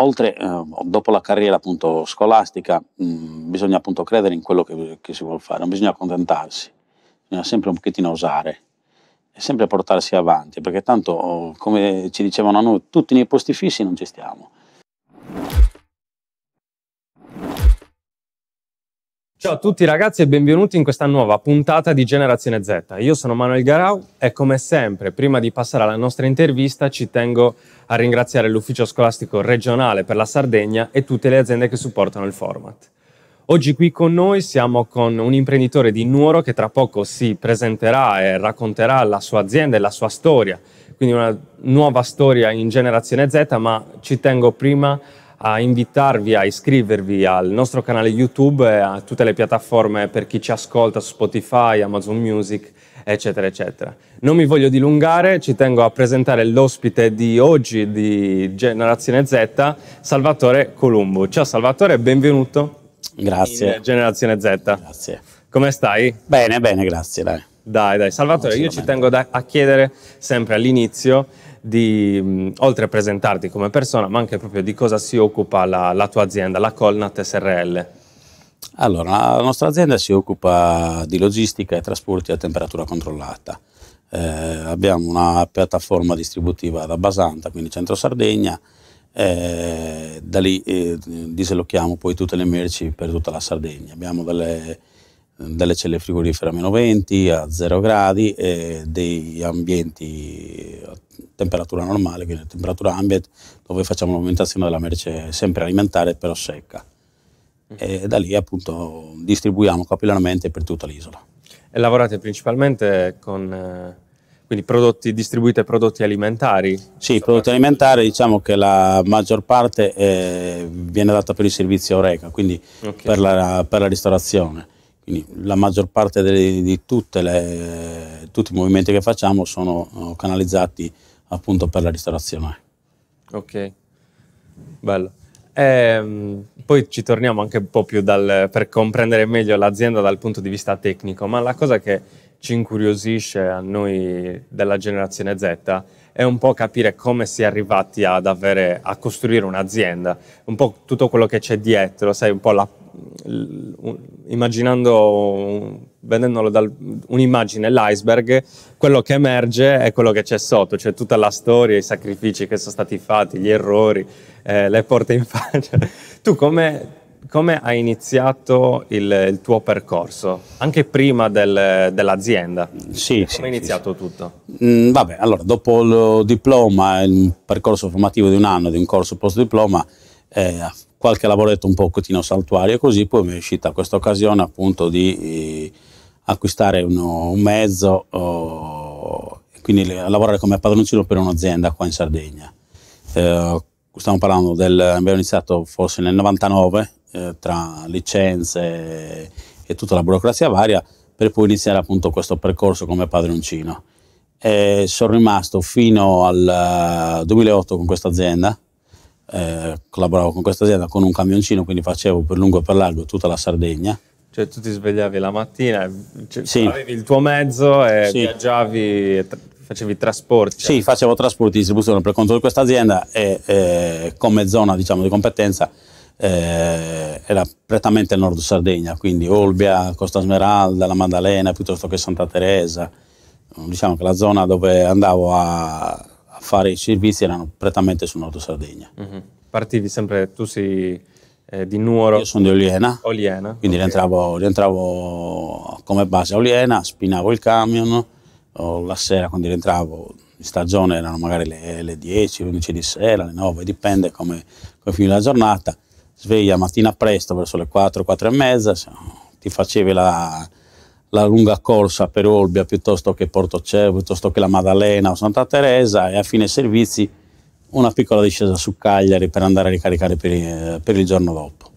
Oltre, eh, dopo la carriera appunto, scolastica, mh, mm, bisogna appunto credere in quello che, che si vuole fare, non bisogna accontentarsi, bisogna sempre un pochettino osare e sempre portarsi avanti, perché tanto, oh, come ci dicevano noi, tutti nei posti fissi non ci stiamo. Ciao a tutti ragazzi e benvenuti in questa nuova puntata di Generazione Z. Io sono Manuel Garau e come sempre, prima di passare alla nostra intervista, ci tengo a ringraziare l'Ufficio Scolastico Regionale per la Sardegna e tutte le aziende che supportano il format. Oggi qui con noi siamo con un imprenditore di Nuoro che tra poco si presenterà e racconterà la sua azienda e la sua storia, quindi una nuova storia in Generazione Z, ma ci tengo prima a a invitarvi a iscrivervi al nostro canale YouTube e a tutte le piattaforme per chi ci ascolta su Spotify, Amazon Music, eccetera, eccetera. Non mi voglio dilungare, ci tengo a presentare l'ospite di oggi di Generazione Z, Salvatore Columbo. Ciao Salvatore, benvenuto. Grazie. Generazione Z. Grazie. Come stai? Bene, bene, grazie. Dai. Dai, dai, Salvatore, io ci tengo da, a chiedere sempre all'inizio di, mh, oltre a presentarti come persona, ma anche proprio di cosa si occupa la, la tua azienda, la Colnat SRL. Allora, la nostra azienda si occupa di logistica e trasporti a temperatura controllata. Eh, abbiamo una piattaforma distributiva da Basanta, quindi Centro Sardegna, eh, da lì eh, dislocchiamo poi tutte le merci per tutta la Sardegna. Abbiamo delle delle celle frigorifere a meno 20, a 0 gradi e degli ambienti a temperatura normale, quindi a temperatura ambient, dove facciamo l'alimentazione della merce sempre alimentare però secca. Mm. E da lì appunto distribuiamo capillarmente per tutta l'isola. E lavorate principalmente con eh, quindi prodotti, distribuite prodotti alimentari? Sì, prodotti alimentari, diciamo che la maggior parte eh, viene data per il servizio Oreca, quindi okay. per, la, per la ristorazione quindi la maggior parte delle, di le, tutti i movimenti che facciamo sono eh, canalizzati appunto per la ristorazione. Ok, bello. E, ehm, poi ci torniamo anche un po' più dal, per comprendere meglio l'azienda dal punto di vista tecnico, ma la cosa che ci incuriosisce a noi della generazione Z è un po' capire come si è arrivati ad avere, a costruire un'azienda, un po' tutto quello che c'è dietro, sai, un po' la, immaginando, vedendolo da un'immagine, l'iceberg, quello che emerge è quello che c'è sotto, cioè tutta la storia, i sacrifici che sono stati fatti, gli errori, eh, le porte in faccia. Tu come, come hai iniziato il, il, tuo percorso? Anche prima del, dell'azienda? Sì. Come sì, iniziato sì. tutto? Mm, vabbè, allora, dopo il diploma, il percorso formativo di un anno, di un corso post diploma, eh, qualche lavoretto un pochettino saltuario così poi mi è uscita questa occasione appunto di eh, acquistare uno, un mezzo oh, quindi lavorare come padroncino per un'azienda qua in Sardegna eh, stiamo parlando del abbiamo iniziato forse nel 99 eh, tra licenze e tutta la burocrazia varia per poi iniziare appunto questo percorso come padroncino e sono rimasto fino al 2008 eh, con questa azienda eh, collaboravo con questa azienda con un camioncino, quindi facevo per lungo e per largo tutta la Sardegna. Cioè tu ti svegliavi la mattina, cioè, sì. avevi il tuo mezzo e sì. viaggiavi e facevi trasporti? Sì, facevo trasporti di distribuzione per conto di questa azienda e eh, come zona diciamo, di competenza eh, era prettamente il nord Sardegna, quindi Olbia, Costa Smeralda, La Maddalena piuttosto che Santa Teresa. Diciamo che la zona dove andavo a a fare i servizi erano prettamente su Nord Sardegna. Uh mhm. -huh. Partivi sempre, tu sei eh, di Nuoro? Io sono di Oliena, Oliena quindi okay. rientravo, rientravo, come base a Oliena, spinavo il camion, la sera quando rientravo in stagione erano magari le, le 10, le 11 di sera, le 9, dipende come, come finì la giornata sveglia mattina presto verso le 4, 4 e mezza, ti facevi la, la lunga corsa per Olbia piuttosto che Porto Portocervo, piuttosto che la Maddalena o Santa Teresa e a fine servizi una piccola discesa su Cagliari per andare a ricaricare per, per il giorno dopo.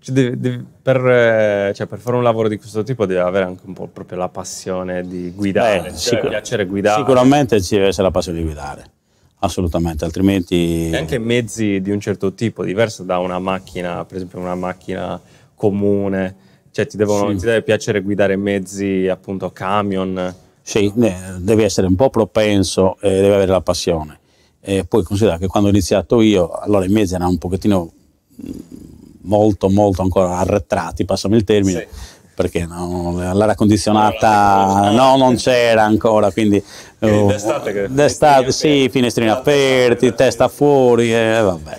Cioè, devi, devi, per, eh, cioè, per, fare un lavoro di questo tipo devi avere anche un po' proprio la passione di guidare, Beh, cioè, piacere guidare. Sicuramente ci deve essere la passione di guidare, assolutamente, altrimenti... E anche mezzi di un certo tipo, diverso da una macchina, per esempio una macchina comune, cioè ti, devono, sì. ti deve piacere guidare mezzi, appunto camion. Sì, devi essere un po' propenso e devi avere la passione. E poi considera che quando ho iniziato io, allora i mezzi erano un pochettino mm, molto molto ancora arretrati, passami il termine, sì. perché no, l'aria condizionata no, non c'era ancora, quindi, oh, d'estate, che d'estate sì, finestrini aperti, testa fuori e eh, vabbè,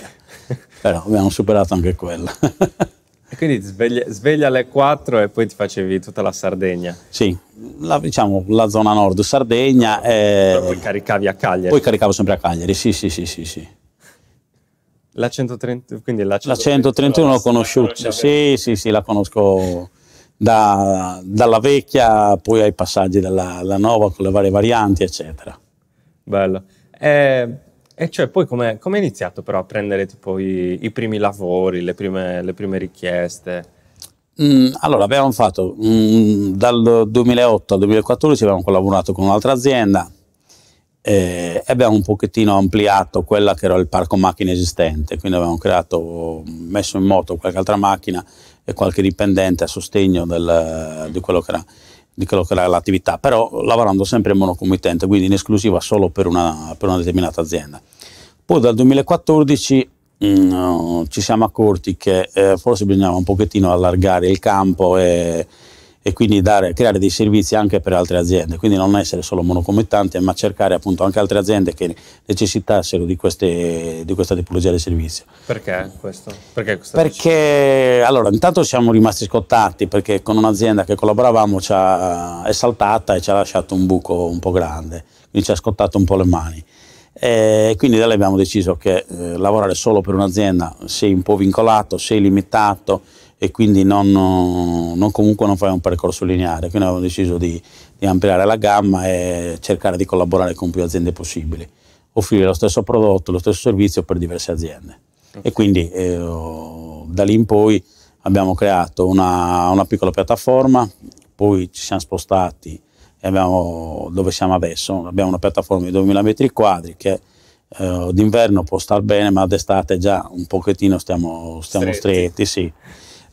però abbiamo superato anche quello. E quindi svegli, sveglia alle 4 e poi ti facevi tutta la Sardegna. Sì, la, diciamo la zona nord, Sardegna. E... Eh, poi caricavi a Cagliari. Poi caricavo sempre a Cagliari, sì, sì, sì, sì. sì. La 130, quindi la 131, la 131 l'ho conosciuta, sì, sì, sì, la conosco da, dalla vecchia, poi ai passaggi della, nuova con le varie varianti, eccetera. Bello. Eh, e cioè, poi come è iniziato però a prendere tipo i, i primi lavori, le prime, le prime richieste? Mm, allora, abbiamo fatto mm, dal 2008 al 2014 abbiamo collaborato con un'altra azienda eh, e abbiamo un pochettino ampliato quella che era il parco macchine esistente, quindi abbiamo creato, messo in moto qualche altra macchina e qualche dipendente a sostegno del, di quello che era di quello che era l'attività, però lavorando sempre in monocomitente, quindi in esclusiva solo per una, per una determinata azienda. Poi dal 2014 mh, mm, ci siamo accorti che eh, forse bisognava un pochettino allargare il campo e e quindi dare, creare dei servizi anche per altre aziende, quindi non essere solo monocomittanti, ma cercare appunto anche altre aziende che necessitassero di, queste, di questa tipologia di servizio. Perché questo? Perché, perché allora, intanto siamo rimasti scottati perché con un'azienda che collaboravamo è saltata e ci ha lasciato un buco un po' grande, quindi ci ha scottato un po' le mani. E quindi da lei abbiamo deciso che eh, lavorare solo per un'azienda sei un po' vincolato, sei limitato, e quindi non, non comunque non fare un percorso lineare. Quindi abbiamo deciso di, di, ampliare la gamma e cercare di collaborare con più aziende possibili, offrire lo stesso prodotto, lo stesso servizio per diverse aziende. Okay. E quindi eh, da lì in poi abbiamo creato una, una, piccola piattaforma, poi ci siamo spostati e abbiamo, dove siamo adesso, abbiamo una piattaforma di 2000 metri quadri che eh, d'inverno può star bene, ma d'estate già un pochettino stiamo, stiamo stretti. stretti sì.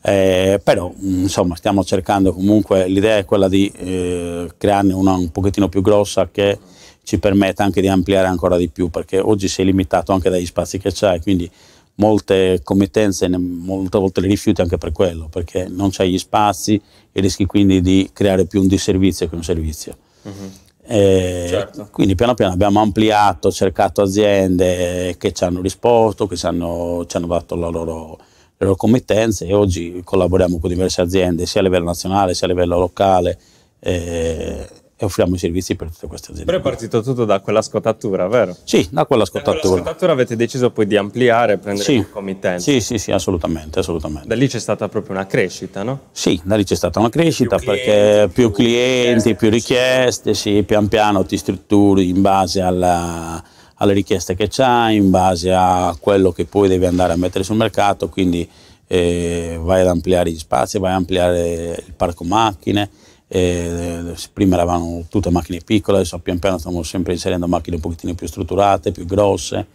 Eh, però mm, insomma stiamo cercando comunque, l'idea è quella di eh, crearne una un pochettino più grossa che ci permetta anche di ampliare ancora di più, perché oggi sei limitato anche dagli spazi che c'hai, quindi molte committenze molte volte le rifiuti anche per quello, perché non c'hai gli spazi e rischi quindi di creare più un disservizio che un servizio. Mm-hmm. Eh, certo. Quindi piano piano abbiamo ampliato, cercato aziende che ci hanno risposto, che ci hanno, ci hanno dato la loro loro committenze e oggi collaboriamo con diverse aziende sia a livello nazionale sia a livello locale eh, e offriamo i servizi per tutte queste aziende. Però è partito tutto da quella scottatura, vero? Sì, da quella scottatura. Da quella scottatura avete deciso poi di ampliare, e prendere sì. più committenze. Sì, sì, sì, assolutamente, assolutamente. Da lì c'è stata proprio una crescita, no? Sì, da lì c'è stata una crescita più perché clienti, più, più clienti, richieste, più richieste, sì, pian piano ti strutturi in base alla alle richieste che c'ha, in base a quello che poi devi andare a mettere sul mercato, quindi eh, vai ad ampliare gli spazi, vai ad ampliare il parco macchine, eh, prima eravamo tutte macchine piccole, adesso pian piano stiamo sempre inserendo macchine un pochettino più strutturate, più grosse,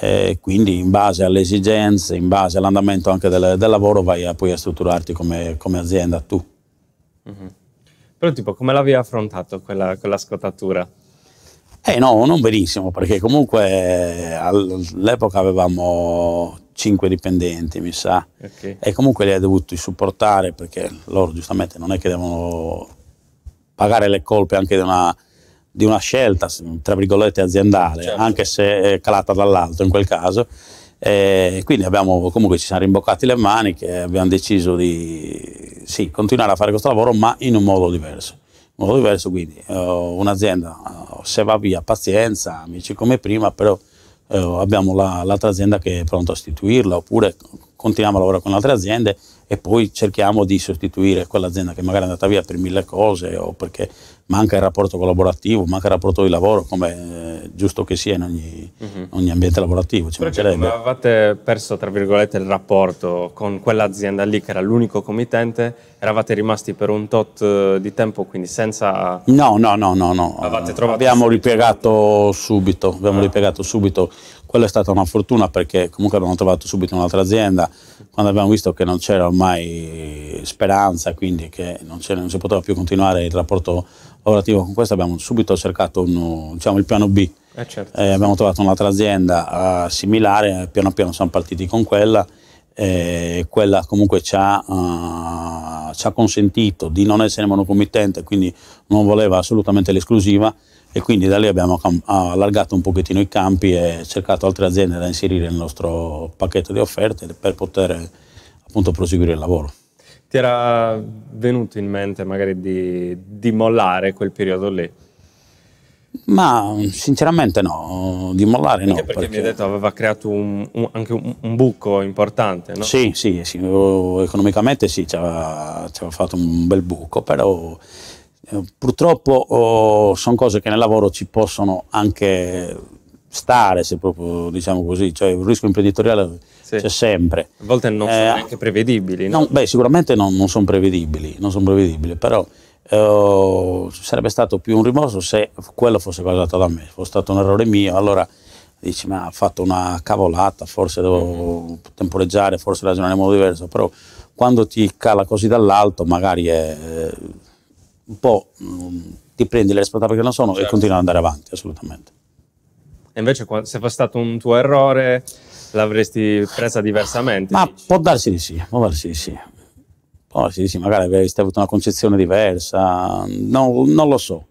eh, quindi in base alle esigenze, in base all'andamento anche del, del lavoro vai a, poi a strutturarti come, come azienda tu. Mm -hmm. Però tipo come l'avevi affrontato quella, quella scottatura? Eh no, non benissimo, perché comunque eh, all'epoca avevamo 5 dipendenti, mi sa, okay. e comunque li ha dovuti supportare perché loro giustamente non è che devono pagare le colpe anche di una, di una scelta, tra virgolette, aziendale, certo. anche se è calata dall'alto in quel caso. E quindi abbiamo, comunque ci siamo rimboccati le maniche e abbiamo deciso di sì, continuare a fare questo lavoro, ma in un modo diverso un modo diverso, quindi uh, un'azienda, uh, se va via, pazienza, amici come prima, però eh, abbiamo l'altra azienda che è pronta a istituirla, oppure continuiamo a lavorare con altre aziende e poi cerchiamo di sostituire quell'azienda che magari è andata via per mille cose o perché manca il rapporto collaborativo, manca il rapporto di lavoro, come è eh, giusto che sia in ogni, uh-huh. ogni ambiente lavorativo. Ci perché cioè, come avevate perso, tra virgolette, il rapporto con quell'azienda lì che era l'unico committente, eravate rimasti per un tot eh, di tempo, quindi senza... No, no, no, no, no. Avevate trovato abbiamo ripiegato subito, abbiamo ah. ripiegato subito quella è stata una fortuna perché comunque abbiamo trovato subito un'altra azienda, quando abbiamo visto che non c'era ormai speranza, quindi che non, non, si poteva più continuare il rapporto lavorativo con questo, abbiamo subito cercato uno, diciamo, il piano B. Eh certo. eh, abbiamo trovato un'altra azienda uh, similare, piano piano siamo partiti con quella eh, quella comunque ci ha, uh, ci ha, consentito di non essere monocomittente, quindi non voleva assolutamente l'esclusiva e quindi da lì abbiamo allargato un pochettino i campi e cercato altre aziende da inserire nel nostro pacchetto di offerte per poter appunto proseguire il lavoro. Ti era venuto in mente magari di, di mollare quel periodo lì? Ma sinceramente no, di mollare anche no. Perché, perché mi hai detto aveva creato un, un, anche un, un, buco importante, no? Sì, sì, sì economicamente sì, ci aveva, fatto un bel buco, però eh, purtroppo oh, sono cose che nel lavoro ci possono anche stare, se proprio diciamo così, cioè il rischio imprenditoriale sì. c'è sempre. A volte non sono eh, neanche prevedibili. No? No, beh, sicuramente non, non sono prevedibili, non sono prevedibili, però eh, sarebbe stato più un rimorso se quello fosse causato da me, fosse stato un errore mio, allora dici ma ha fatto una cavolata, forse devo temporeggiare, forse ragionare in modo diverso, però quando ti cala così dall'alto magari è eh, un po' mm, ti prendi le responsabilità che non sono certo. e continui ad andare avanti, assolutamente. E invece se fosse stato un tuo errore l'avresti presa diversamente? Ma dici? può darsi di sì, può darsi di sì. Poi oh, sì, dice magari avresti avuto una concezione diversa, no, non lo so.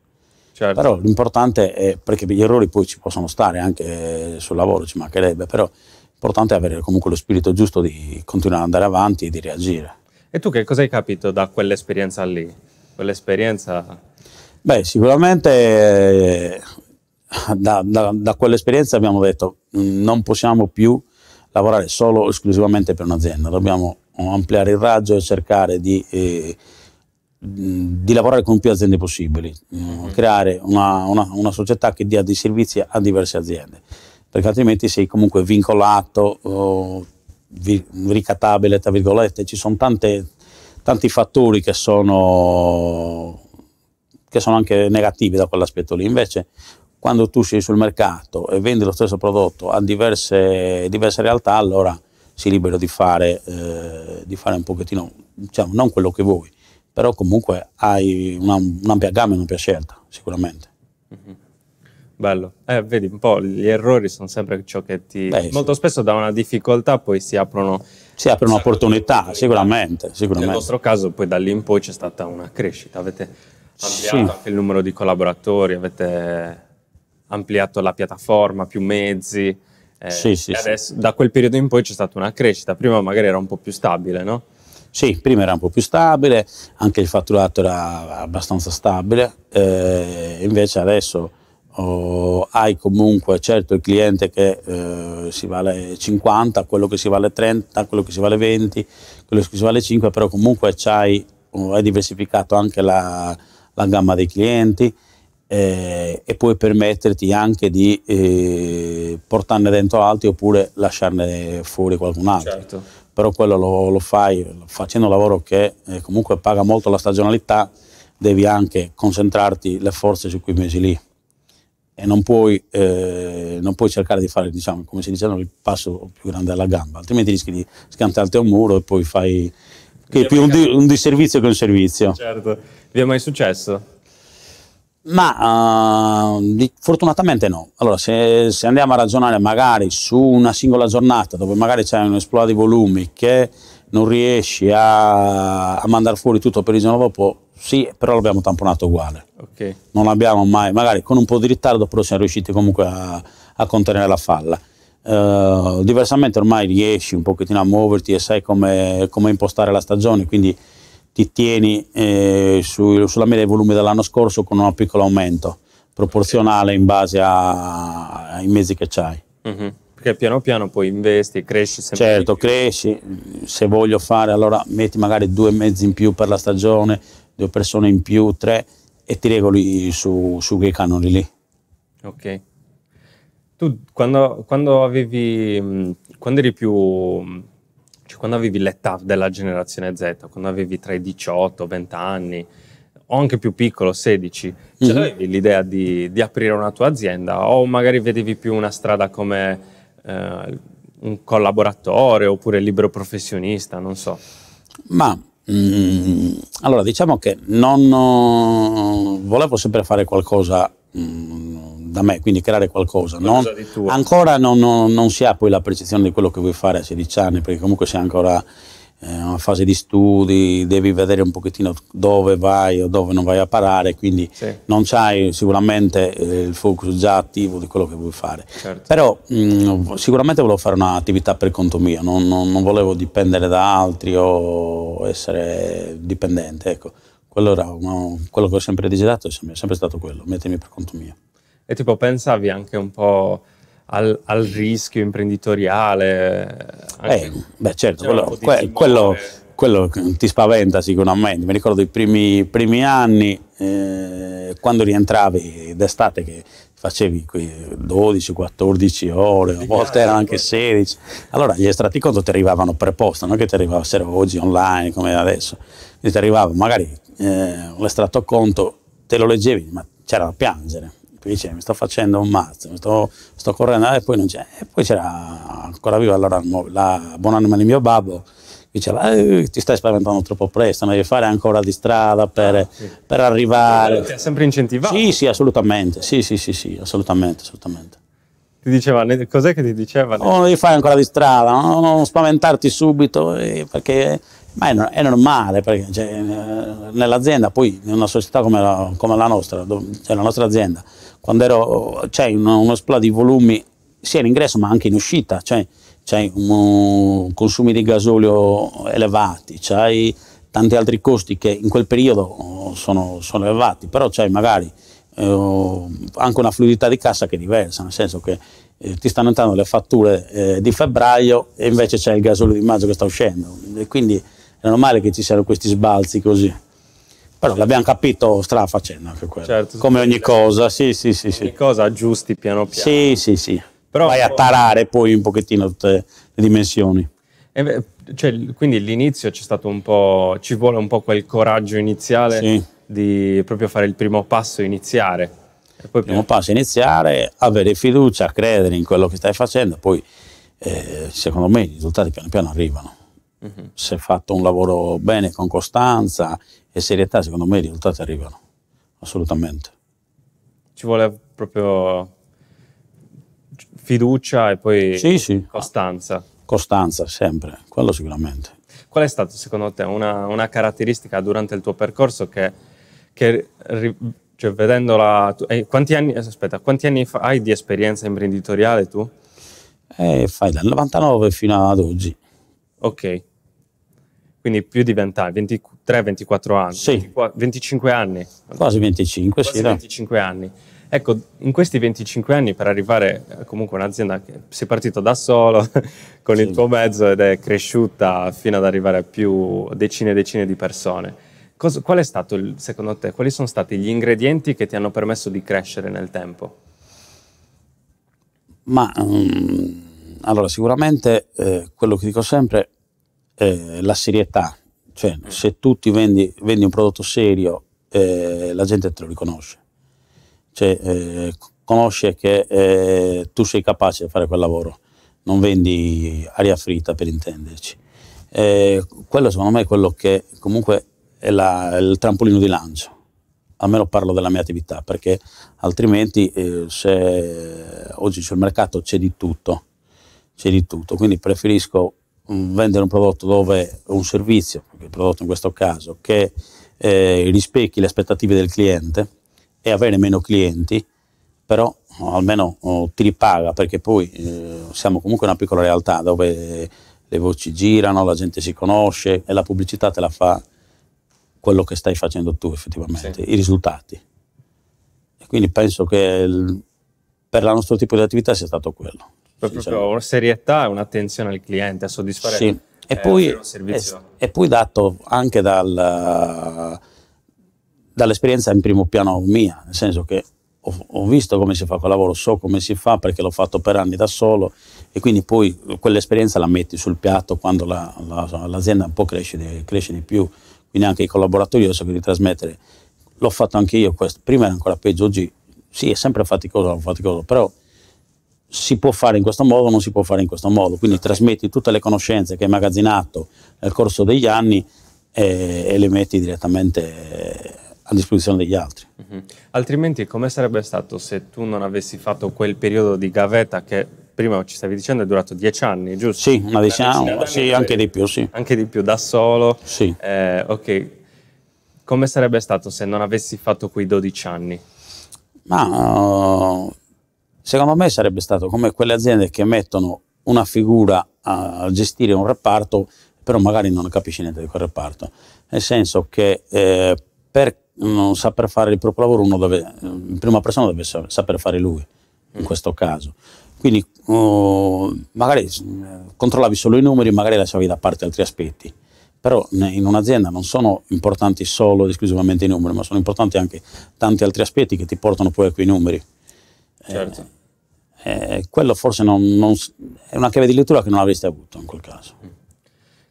Certo. Però l'importante è, perché gli errori poi ci possono stare anche sul lavoro, ci mancherebbe, però l'importante è avere comunque lo spirito giusto di continuare ad andare avanti e di reagire. E tu che cosa hai capito da quell'esperienza lì? Quell'esperienza... Beh, sicuramente da, da, da, quell'esperienza abbiamo detto non possiamo più lavorare solo esclusivamente per un'azienda, dobbiamo ampliare il raggio e cercare di, eh, di lavorare con più aziende possibili, mm. creare una, una, una, società che dia dei servizi a diverse aziende, perché altrimenti sei comunque vincolato, oh, vi, ricattabile, tra virgolette, ci sono tante, tanti fattori che sono, che sono anche negativi da quell'aspetto lì. Invece, quando tu sei sul mercato e vendi lo stesso prodotto a diverse, diverse realtà, allora si libera di fare, eh, di fare un pochettino, diciamo, non quello che vuoi, però comunque hai un'ampia gamma e un'ampia scelta, sicuramente. Mm-hmm. Bello. Eh, vedi un po', gli errori sono sempre ciò che ti... Beh, molto spesso da una difficoltà poi si aprono... Si aprono opportunità, sicuramente, sicuramente. Nel vostro caso poi da lì in poi c'è stata una crescita, avete ampliato sì. anche il numero di collaboratori, avete ampliato la piattaforma, più mezzi. Eh, sì, sì, adesso, sì. Da quel periodo in poi c'è stata una crescita, prima magari era un po' più stabile, no? Sì, prima era un po' più stabile, anche il fatturato era abbastanza stabile, eh, invece adesso oh, hai comunque certo il cliente che eh, si vale 50, quello che si vale 30, quello che si vale 20, quello che si vale 5, però comunque hai, oh, hai diversificato anche la, la gamma dei clienti, eh, e puoi permetterti anche di eh, portarne dentro altri oppure lasciarne fuori qualcun altro. Certo. Però quello lo, lo, fai facendo un lavoro che eh, comunque paga molto la stagionalità, devi anche concentrarti le forze su quei mesi lì e non puoi, eh, non puoi cercare di fare, diciamo, come si dice, il passo più grande alla gamba, altrimenti rischi di schiantarti a un muro e poi fai che è più un, di, un disservizio che un servizio. Certo, vi è mai successo? Ma uh, di, fortunatamente no. Allora, se, se, andiamo a ragionare magari su una singola giornata dove magari c'è un esploito di volumi che non riesci a, a mandare fuori tutto per il giorno dopo, sì, però l'abbiamo tamponato uguale. Okay. Non abbiamo mai, magari con un po' di ritardo, però siamo riusciti comunque a, a contenere la falla. Uh, diversamente ormai riesci un pochettino a muoverti e sai come, come impostare la stagione, quindi ti tieni eh, su, sulla media dei volumi dell'anno scorso con un piccolo aumento proporzionale in base a, ai mezzi che hai. Mm-hmm. Perché piano piano poi investi, cresci sempre. Certo, cresci, se voglio fare allora metti magari due mezzi in più per la stagione, due persone in più, tre e ti regoli su, su quei canoni lì. Ok. Tu quando, quando avevi, quando eri più quando avevi l'età della generazione Z, quando avevi tra i 18, e 20 anni, o anche più piccolo, 16, mm-hmm. cioè mhm. avevi l'idea di, di, aprire una tua azienda o magari vedevi più una strada come eh, un collaboratore oppure libero professionista, non so. Ma mm, allora diciamo che non eh, volevo sempre fare qualcosa mm, da me, quindi creare qualcosa. qualcosa non, ancora non, non, non, si ha poi la percezione di quello che vuoi fare a 16 anni, perché comunque sei ancora eh, in una fase di studi, devi vedere un pochettino dove vai o dove non vai a parare, quindi sì. non hai sicuramente eh, il focus già attivo di quello che vuoi fare. Certo. Però mh, mm, sicuramente volevo fare un'attività per conto mio, non, non volevo dipendere da altri o essere dipendente. Ecco. Quello, era, no, quello, che ho sempre desiderato è sempre stato quello, mettermi per conto mio. E tipo pensavi anche un po' al, al rischio imprenditoriale. Eh, beh certo, quello, que, quello, quello, ti spaventa sicuramente. Mi ricordo i primi, primi anni, eh, quando rientravi d'estate che facevi 12, 14 ore, a volte erano anche 16. Esatto. Allora gli estratti conto ti arrivavano per non che ti arrivassero oggi online come adesso. ti arrivava magari eh, l'estratto conto, te lo leggevi, ma c'era da piangere perché dice mi sto facendo un mazzo, sto, sto, correndo e poi non c'è. E poi c'era ancora viva allora la buonanima di mio babbo diceva eh, ti stai spaventando troppo presto, devi fare ancora di strada per, ah, sì. per arrivare. Ti ha sempre incentivato? Sì, sì, assolutamente, sì, sì, sì, sì assolutamente, assolutamente. Ti diceva, cos'è che ti diceva? Oh, devi fare ancora di strada, no? non spaventarti subito, eh, perché ma è, normale, perché cioè, eh, nell'azienda, poi in una società come la, come la nostra, cioè la nostra azienda, quando ero, c'è cioè, uno, uno splat di volumi sia in ingresso ma anche in uscita, cioè un, consumi di gasolio elevati, c'è tanti altri costi che in quel periodo sono, sono elevati, però c'è magari eh, anche una fluidità di cassa che è diversa, nel senso che eh, ti stanno entrando le fatture eh, di febbraio e invece c'è il gasolio di maggio che sta uscendo, e quindi è normale che ci siano questi sbalzi così. Però l'abbiamo capito strada facendo anche quello. Certo, Come ogni cosa, sì, sì, sì. Ogni sì. cosa aggiusti piano piano. Sì, sì, sì. Però Vai a tarare poi un pochettino tutte le dimensioni. Eh cioè, quindi l'inizio c'è stato un po', ci vuole un po' quel coraggio iniziale sì. di proprio fare il primo passo, iniziare. il primo passo, iniziare, avere fiducia, credere in quello che stai facendo, poi eh, secondo me i risultati piano piano arrivano. Uh-huh. Mhm. Se fatto un lavoro bene, con costanza e serietà, secondo me i risultati arrivano, assolutamente. Ci vuole proprio fiducia e poi sì, sì. costanza. Costanza, sempre, quello sicuramente. Qual è stata secondo te una, una caratteristica durante il tuo percorso che, che cioè, vedendola... Tu, eh, quanti, anni, eh, aspetta, quanti anni hai di esperienza imprenditoriale tu? Eh, fai dal 99 fino ad oggi. Ok. Quindi più di 20 anni, 23-24 anni, sì. 25 anni. Quasi 25, quasi sì. 25 da. anni. Ecco, in questi 25 anni per arrivare eh, comunque a un'azienda che sei partito da solo con sì. il tuo mezzo ed è cresciuta fino ad arrivare a più decine e decine di persone. Cosa, qual è stato, il, secondo te, quali sono stati gli ingredienti che ti hanno permesso di crescere nel tempo? Ma um, allora, sicuramente eh, quello che dico sempre, eh, la serietà, cioè se tu ti vendi, vendi un prodotto serio eh, la gente te lo riconosce, cioè, eh, conosce che eh, tu sei capace di fare quel lavoro, non vendi aria fritta per intenderci. Eh, quello secondo me è quello che comunque è la, il trampolino di lancio almeno parlo della mia attività, perché altrimenti eh, se oggi sul mercato c'è di tutto, c'è di tutto, quindi preferisco vendere un prodotto dove un servizio, il prodotto in questo caso, che eh, rispecchi le aspettative del cliente e avere meno clienti, però almeno oh, ti ripaga perché poi eh, siamo comunque una piccola realtà dove le voci girano, la gente si conosce e la pubblicità te la fa quello che stai facendo tu effettivamente, sì. i risultati. E quindi penso che il, per il nostro tipo di attività sia stato quello proprio sì, una serietà e un'attenzione al cliente, a soddisfare sì. Eh, e, eh, poi, e, e poi dato anche dal, dall'esperienza in primo piano mia, nel senso che ho, ho, visto come si fa quel lavoro, so come si fa perché l'ho fatto per anni da solo e quindi poi quell'esperienza la metti sul piatto quando la, la, l'azienda un po' cresce di, cresce di più, quindi anche i collaboratori io so che di trasmettere. L'ho fatto anche io questo, prima era ancora peggio, oggi sì è sempre faticoso, faticoso però si può fare in questo modo o non si può fare in questo modo. Quindi trasmetti tutte le conoscenze che hai immagazzinato nel corso degli anni e, eh, e le metti direttamente eh, a disposizione degli altri. Mm -hmm. Altrimenti come sarebbe stato se tu non avessi fatto quel periodo di gavetta che prima ci stavi dicendo è durato dieci anni, giusto? Sì, una cioè, decina, sì, anche di più, sì. Anche di più, da solo? Sì. Eh, ok, come sarebbe stato se non avessi fatto quei 12 anni? Ma... Uh Secondo me sarebbe stato come quelle aziende che mettono una figura a gestire un reparto, però magari non capisce niente di quel reparto. Nel senso che eh, per non saper fare il proprio lavoro, uno deve, in prima persona deve saper fare lui, in mm. questo caso. Quindi uh, magari eh, controllavi solo i numeri, magari lasciavi da parte altri aspetti. Però in un'azienda non sono importanti solo ed esclusivamente i numeri, ma sono importanti anche tanti altri aspetti che ti portano poi a quei numeri. Certo. Eh, eh, quello forse non, non, è una chiave di lettura che non avresti avuto in quel caso. Mm.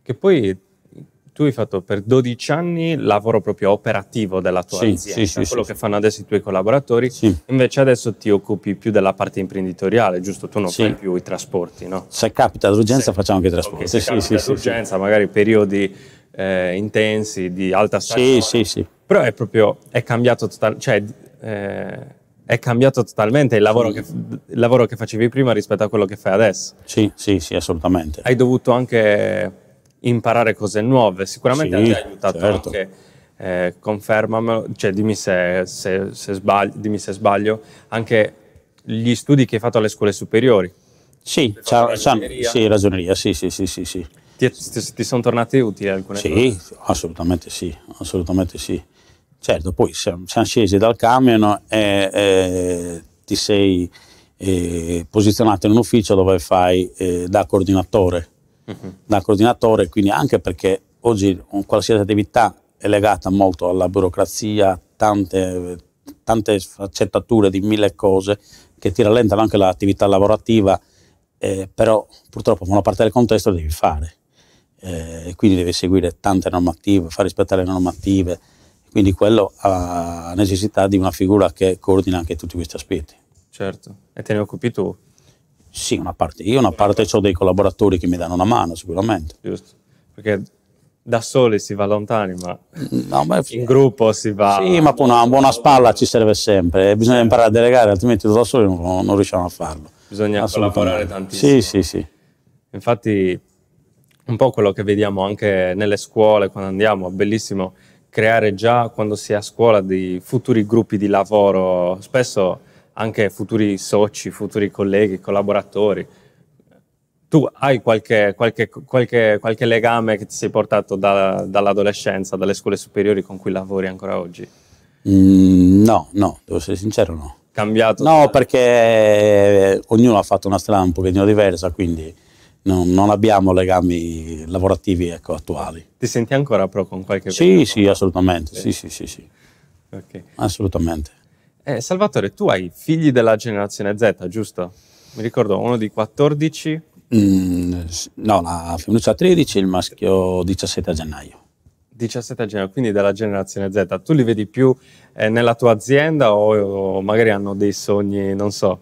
Che poi tu hai fatto per 12 anni lavoro proprio operativo della tua sì, azienda, sì, quello sì, che fanno adesso i tuoi collaboratori, invece adesso ti occupi più della parte imprenditoriale, giusto? Tu non fai più i trasporti, no? Se capita d'urgenza facciamo anche i trasporti. Okay, se capita d'urgenza, magari periodi eh, intensi di alta stagione. Sì, sì, sì. Però è proprio, è cambiato totalmente, cioè eh, è cambiato totalmente il lavoro, sì. che, il lavoro, che, facevi prima rispetto a quello che fai adesso. Sì, sì, sì, assolutamente. Hai dovuto anche imparare cose nuove, sicuramente sì, ti ha aiutato certo. anche, eh, confermamelo, cioè dimmi se, se, se sbaglio, dimmi se sbaglio, anche gli studi che hai fatto alle scuole superiori. Sì, ciao, ragioneria. sì, ragioneria, sì, sì, sì, sì. sì. Ti, ti, ti sono tornati utili alcune sì, cose? Sì, assolutamente sì, assolutamente sì. Certo, poi siamo, scesi dal camion e, e ti sei e, posizionato in un ufficio dove fai eh, da coordinatore. Uh-huh. Da coordinatore, quindi anche perché oggi qualsiasi attività è legata molto alla burocrazia, tante, tante sfaccettature di mille cose che ti rallentano anche l'attività lavorativa, eh, però purtroppo fanno parte del contesto devi fare. Eh, quindi devi seguire tante normative, far rispettare le normative, quindi quello ha necessità di una figura che coordina anche tutti questi aspetti. Certo, e te ne occupi tu? Sì, una parte io, una parte ho dei collaboratori che mi danno una mano sicuramente. Giusto, perché da soli si va lontani, ma no, ma in gruppo si va. Sì, ma poi una buona spalla ci serve sempre, eh, bisogna imparare a delegare, altrimenti da soli non, non riusciamo a farlo. Bisogna collaborare tantissimo. Sì, sì, sì. Infatti, un po' quello che vediamo anche nelle scuole quando andiamo, bellissimo creare già quando si è a scuola dei futuri gruppi di lavoro, spesso anche futuri soci, futuri colleghi, collaboratori. Tu hai qualche, qualche, qualche, qualche legame che ti sei portato da, dall'adolescenza, dalle scuole superiori con cui lavori ancora oggi? Mm, no, no, devo essere sincero, no. Cambiato? No, da... perché eh, ognuno ha fatto una strada un pochettino diversa, quindi non, non abbiamo legami lavorativi ecco, attuali. Ti senti ancora però con qualche... Sì, sì, assolutamente, sì, sì, sì, sì. Okay. Assolutamente. Eh, Salvatore, tu hai figli della generazione Z, giusto? Mi ricordo uno di 14. Mm, no, la femminuccia 13, il maschio 17 gennaio. 17 gennaio, quindi della generazione Z. Tu li vedi più eh, nella tua azienda o, o magari hanno dei sogni, non so,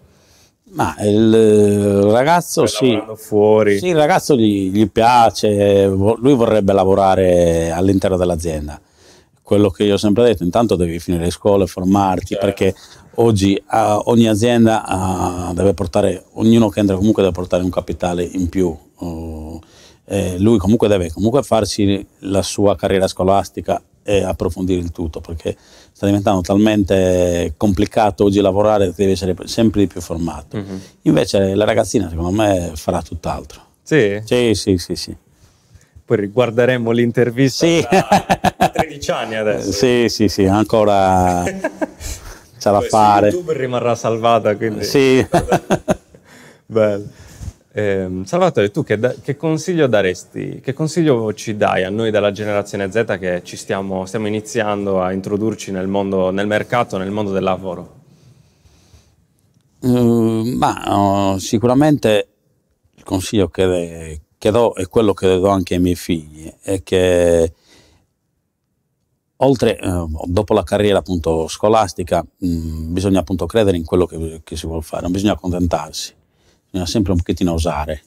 ma il eh, ragazzo sì, fuori. sì, il ragazzo gli, gli, piace, lui vorrebbe lavorare all'interno dell'azienda. Quello che io ho sempre detto, intanto devi finire le scuole, formarti certo. perché oggi ah, ogni azienda ah, deve portare, ognuno che entra comunque deve portare un capitale in più. Oh, eh, lui comunque deve comunque farsi la sua carriera scolastica e approfondire il tutto perché sta diventando talmente complicato oggi lavorare che devi essere sempre di più formato. Mm-hmm. Invece la ragazzina secondo me farà tutt'altro. Sì? Sì, sì, sì. sì. Poi riguarderemo l'intervista sì. 13 anni adesso. Sì, sì, sì, ancora ce da fare. YouTube rimarrà salvata, quindi... Sì. Bello. Eh, Salvatore, tu che, che, consiglio daresti, che consiglio ci dai a noi della generazione Z che ci stiamo, stiamo iniziando a introdurci nel, mondo, nel mercato, nel mondo del lavoro? Uh, ma, uh, sicuramente il consiglio che, che, do è quello che do anche ai miei figli, è che oltre, uh, dopo la carriera appunto, scolastica, mh, mm, bisogna appunto credere in quello che, che si vuole fare, non bisogna accontentarsi bisogna sempre un pochettino osare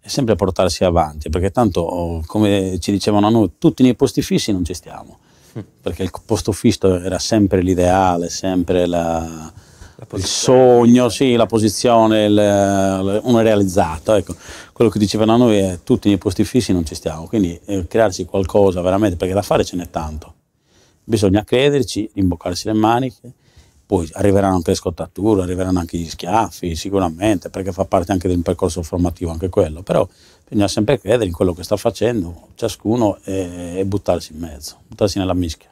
e sempre portarsi avanti, perché tanto, come ci dicevano a noi, tutti nei posti fissi non ci stiamo, mm. perché il posto fisso era sempre l'ideale, sempre la, la il sogno, sì, la posizione, la, la, uno realizzato. Ecco. Quello che dicevano a noi è tutti nei posti fissi non ci stiamo, quindi eh, crearsi qualcosa veramente, perché da fare ce n'è tanto. Bisogna crederci, rimboccarsi le maniche, poi arriveranno anche le scottature, arriveranno anche gli schiaffi, sicuramente, perché fa parte anche di un percorso formativo anche quello, però bisogna sempre credere in quello che sta facendo ciascuno e, e buttarsi in mezzo, buttarsi nella mischia.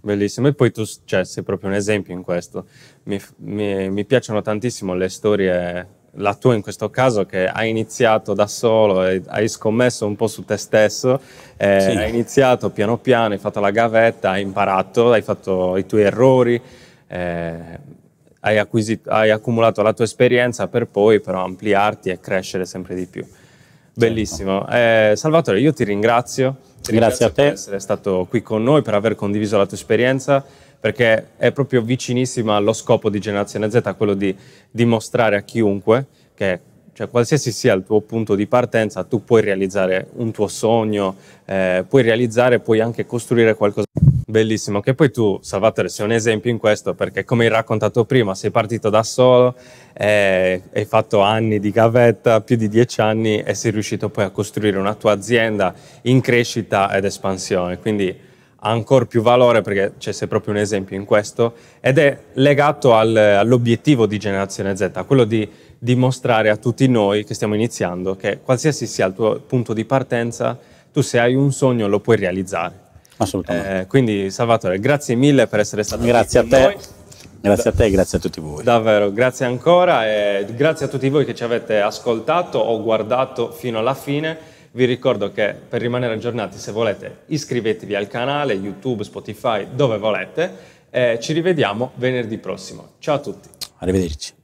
Bellissimo, e poi tu cioè, sei proprio un esempio in questo. Mi, mi, mi piacciono tantissimo le storie la tua in questo caso che hai iniziato da solo, hai scommesso un po' su te stesso, eh, sì. hai iniziato piano piano, hai fatto la gavetta, hai imparato, hai fatto i tuoi errori, eh, hai, acquisito, hai accumulato la tua esperienza per poi però ampliarti e crescere sempre di più. Certo. Bellissimo. Eh, Salvatore, io ti ringrazio. Ti Grazie ringrazio a te. Per essere stato qui con noi, per aver condiviso la tua esperienza, perché è proprio vicinissima allo scopo di Generazione Z, quello di dimostrare a chiunque che cioè, qualsiasi sia il tuo punto di partenza, tu puoi realizzare un tuo sogno, eh, puoi realizzare, puoi anche costruire qualcosa. Bellissimo, che poi tu, Salvatore, sei un esempio in questo perché come hai raccontato prima, sei partito da solo, eh, hai fatto anni di gavetta, più di dieci anni e sei riuscito poi a costruire una tua azienda in crescita ed espansione, quindi ha ancora più valore perché cioè, sei proprio un esempio in questo ed è legato al, all'obiettivo di Generazione Z, quello di dimostrare a tutti noi che stiamo iniziando che qualsiasi sia il tuo punto di partenza, tu se hai un sogno lo puoi realizzare Assolutamente. Eh, quindi Salvatore, grazie mille per essere stato grazie qui. Grazie a te. Noi. Grazie a te e grazie a tutti voi. Davvero, grazie ancora e grazie a tutti voi che ci avete ascoltato o guardato fino alla fine. Vi ricordo che per rimanere aggiornati, se volete, iscrivetevi al canale YouTube, Spotify, dove volete. ci rivediamo venerdì prossimo. Ciao a tutti. Arrivederci.